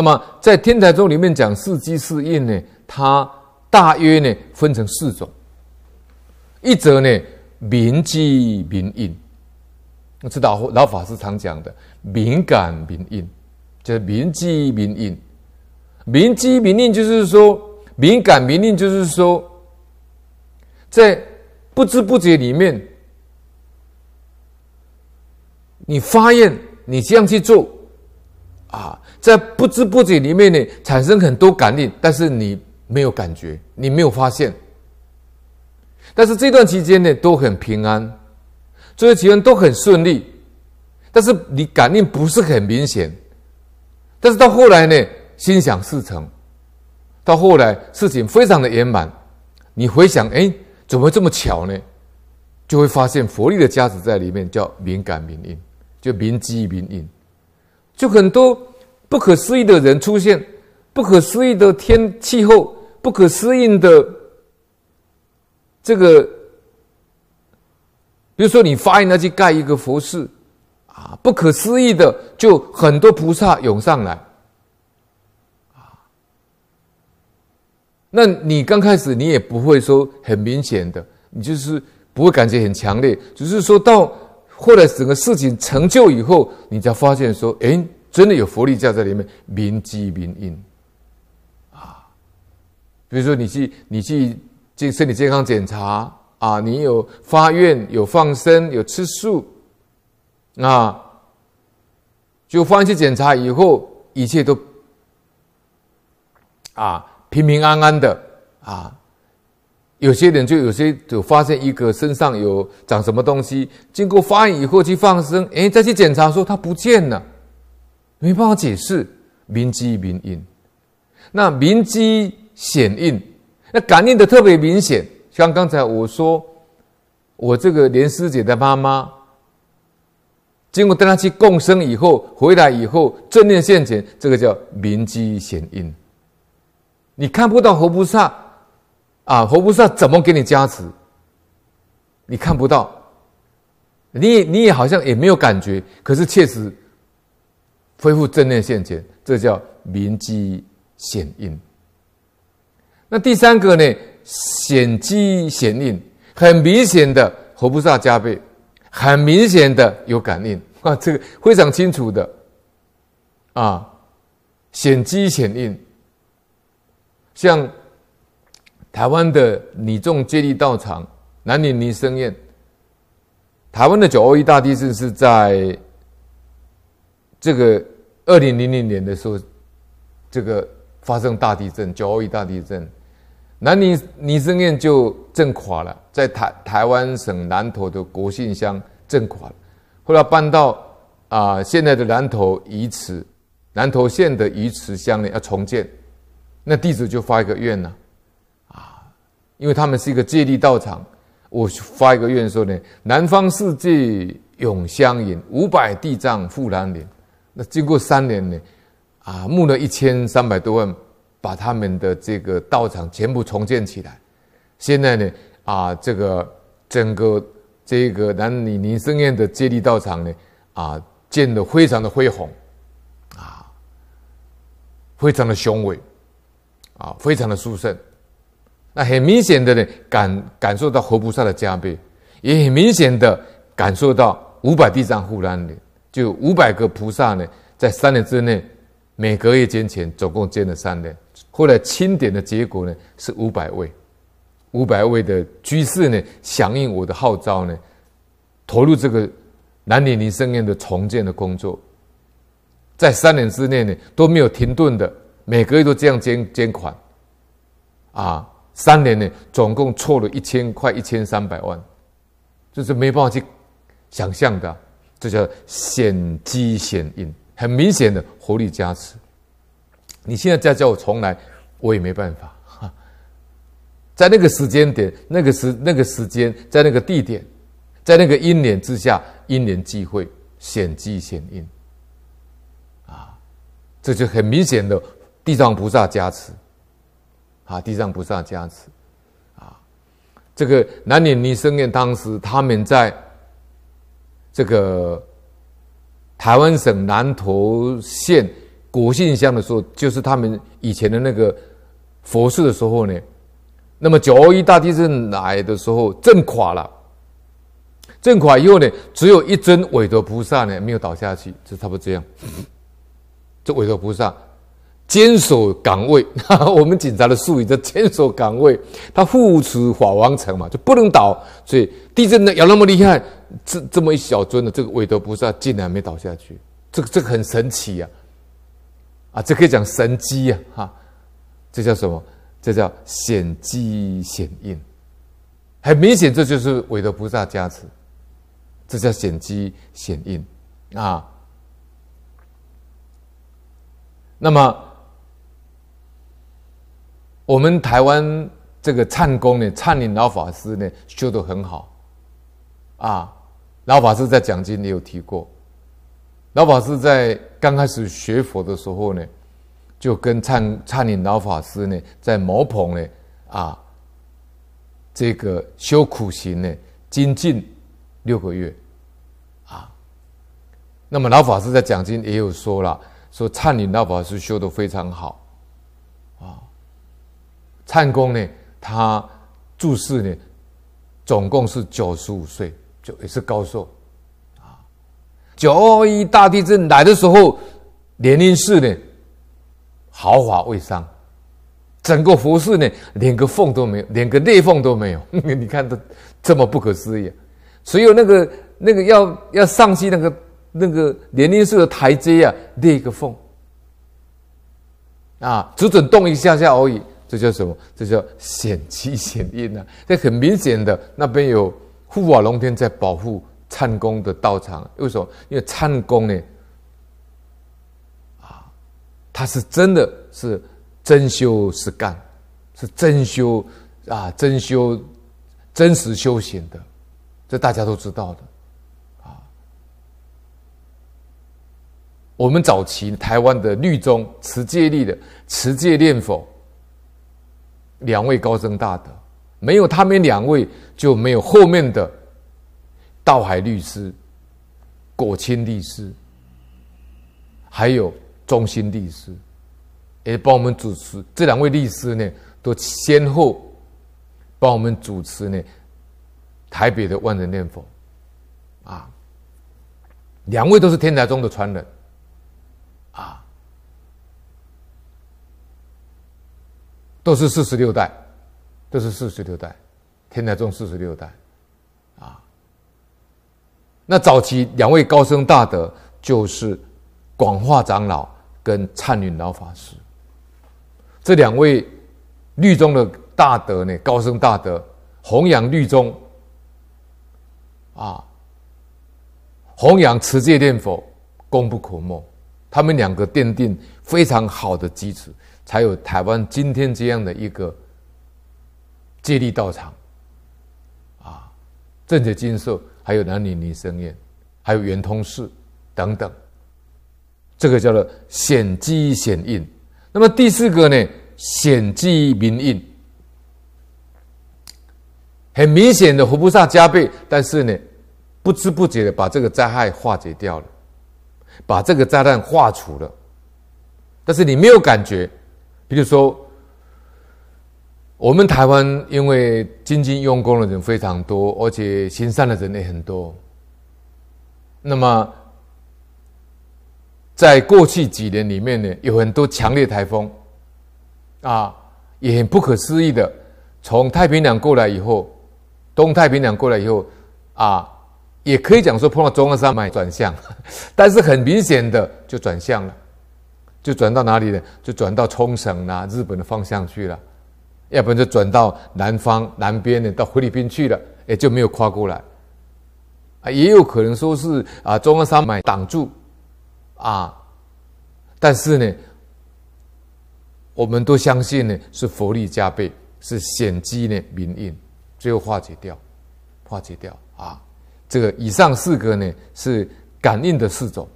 那么，在天台宗里面讲四机四印呢，它大约呢分成四种。一则呢，明机明印，我是老老法师常讲的敏感明印，就是明机明印，明机明印就是说，敏感明印就是说，在不知不觉里面，你发现你这样去做。啊，在不知不觉里面呢，产生很多感应，但是你没有感觉，你没有发现。但是这段期间呢，都很平安，这些事间都很顺利，但是你感应不是很明显。但是到后来呢，心想事成，到后来事情非常的圆满。你回想，哎，怎么这么巧呢？就会发现佛力的加持在里面，叫敏感明因，就明机明因，就很多。不可思议的人出现，不可思议的天气候，不可思议的这个，比如说你发愿要去盖一个佛寺啊，不可思议的就很多菩萨涌上来啊。那你刚开始你也不会说很明显的，你就是不会感觉很强烈，只是说到后来整个事情成就以后，你才发现说，哎。真的有福利在在里面，民知民应啊！比如说，你去你去健身体健康检查啊，你有发愿、有放生、有吃素啊，就放去检查以后，一切都啊平平安安的啊。有些人就有些就发现一个身上有长什么东西，经过发愿以后去放生，哎，再去检查说他不见了。没办法解释，明机明因，那明机显应，那感应的特别明显。像刚才我说，我这个莲师姐的妈妈，经过跟她去共生以后，回来以后正念现前，这个叫明机显应。你看不到活菩萨啊，活菩萨怎么给你加持？你看不到，你也你也好像也没有感觉，可是确实。恢复正念现前，这叫明基显印。那第三个呢？显基显印很明显的活菩萨加倍，很明显的有感应啊，这个非常清楚的啊，显基显印。像台湾的女众接力道场男女尼生院，台湾的九二一大地震是在这个。二零零零年的时候，这个发生大地震，九二大地震，南宁尼生院就震垮了，在台台湾省南投的国姓乡震垮了，后来搬到啊现在的南投鱼池，南投县的鱼池乡里要重建，那地主就发一个愿呢，啊，因为他们是一个借力道场，我发一个愿说呢，南方世界永相迎，五百地藏复南林。那经过三年呢，啊，募了一千三百多万，把他们的这个道场全部重建起来。现在呢，啊，这个整个这个南泥林生院的接力道场呢，啊，建得非常的恢宏，啊，非常的雄伟，啊，非常的殊胜。那很明显的呢感感受到活菩萨的加倍，也很明显的感受到五百地藏护兰的。就五百个菩萨呢，在三年之内，每个月捐钱，总共捐了三年。后来清点的结果呢，是五百位，五百位的居士呢，响应我的号召呢，投入这个南顶林圣院的重建的工作，在三年之内呢都没有停顿的，每个月都这样捐捐款，啊，三年呢总共凑了一千块一千三百万，这是没办法去想象的。这叫显机显应，很明显的活力加持。你现在再叫我重来，我也没办法哈。在那个时间点、那个时、那个时间，在那个地点，在那个因缘之下，因缘际会，显机显应，啊，这就很明显的地藏菩萨加持，啊，地藏菩萨加持，啊，这个男女尼生尼当时他们在。这个台湾省南投县国姓乡的时候，就是他们以前的那个佛寺的时候呢，那么九一大地震来的时候震垮了，震垮以后呢，只有一尊韦陀菩萨呢没有倒下去，就差不多这样，这韦陀菩萨。坚守岗位，我们警察的术语叫坚守岗位。他护持法王城嘛，就不能倒。所以地震呢，有那么厉害，这这么一小尊的这个韦德菩萨竟然没倒下去，这个这个很神奇呀！啊，这可以讲神机呀，哈，这叫什么？这叫显机显应。很明显，这就是韦德菩萨加持，这叫显机显应啊。那么。我们台湾这个忏功呢，禅领老法师呢修得很好，啊，老法师在讲经也有提过，老法师在刚开始学佛的时候呢，就跟禅禅林老法师呢在毛棚呢啊，这个修苦行呢精进六个月，啊，那么老法师在讲经也有说了，说禅林老法师修得非常好，啊。禅公呢，他住释呢，总共是九十五岁，就也是高寿，啊，九二一大地震来的时候，莲龄寺呢，豪华未伤，整个佛寺呢，连个缝都没有，连个裂缝都没有，你看都这么不可思议，所有那个那个要要上去那个那个莲龄寺的台阶啊，裂一个缝，啊，只准动一下下而已。这叫什么？这叫显其显因啊！这很明显的，那边有护法龙天在保护灿公的道场。为什么？因为灿公呢，啊，他是真的是真修实干，是真修啊，真修真实修行的，这大家都知道的啊。我们早期台湾的律宗持戒力的持戒念佛。两位高僧大德，没有他们两位就没有后面的道海律师、果钦律师，还有中心律师，也帮我们主持。这两位律师呢，都先后帮我们主持呢台北的万人念佛啊，两位都是天台宗的传人啊。都是四十六代，都是四十六代，天台宗四十六代，啊，那早期两位高僧大德就是广化长老跟灿云老法师，这两位律宗的大德呢，高僧大德弘扬律宗，啊，弘扬持戒念佛，功不可没。他们两个奠定非常好的基础，才有台湾今天这样的一个接力道场，啊，正觉金寿，还有南宁民生院，还有圆通寺等等，这个叫做显迹显应。那么第四个呢，显迹明应，很明显的佛菩萨加倍，但是呢，不知不觉的把这个灾害化解掉了。把这个炸弹化除了，但是你没有感觉。比如说，我们台湾因为精进用功的人非常多，而且行善的人也很多。那么，在过去几年里面呢，有很多强烈台风啊，也很不可思议的，从太平洋过来以后，东太平洋过来以后啊。也可以讲说碰到中央山脉转向，但是很明显的就转向了，就转到哪里呢？就转到冲绳啊，日本的方向去了；要不然就转到南方、南边的到菲律宾去了。也就没有跨过来啊。也有可能说是啊，中央山脉挡住啊。但是呢，我们都相信呢是佛力加倍，是险机呢民运，最后化解掉，化解掉啊。这个以上四个呢，是感应的四种。